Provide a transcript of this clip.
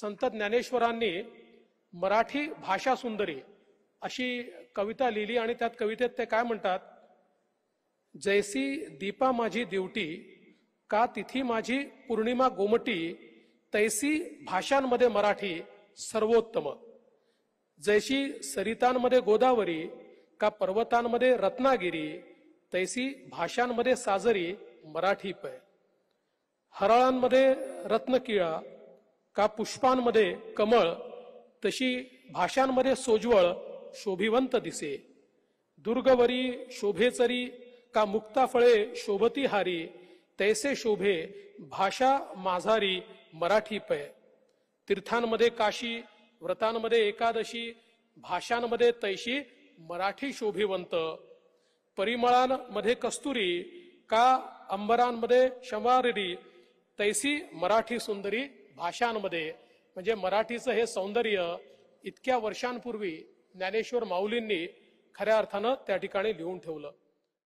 संत ज्ञानेश्वरांनी मराठी भाषा सुंदरी अशी कविता लिहिली आणि त्यात कवितेत ते काय म्हणतात जैसी दीपा माझी दिवटी का तिथी माझी पूर्णिमा गोमटी तैसी भाषांमध्ये मराठी सर्वोत्तम जैशी सरितांमध्ये गोदावरी का पर्वतांमध्ये रत्नागिरी तैसी भाषांमध्ये साजरी मराठी पै हराळांमध्ये रत्नकिळा का पुष्पांमध्ये कमळ तशी भाषांमध्ये सोजवळ शोभिवंत दिसे दुर्गवरी शोभेचरी का फळे शोभती हारी तैसे शोभे भाषा माझारी मराठी पय तीर्थांमध्ये काशी व्रतांमध्ये एकादशी भाषांमध्ये तैशी मराठी शोभिवंत परिमळांमध्ये कस्तुरी का अंबरांमध्ये शंवारी तैसी मराठी सुंदरी भाषांमध्ये म्हणजे मराठीचं हे सौंदर्य इतक्या वर्षांपूर्वी ज्ञानेश्वर माऊलींनी खऱ्या अर्थानं त्या ठिकाणी लिहून ठेवलं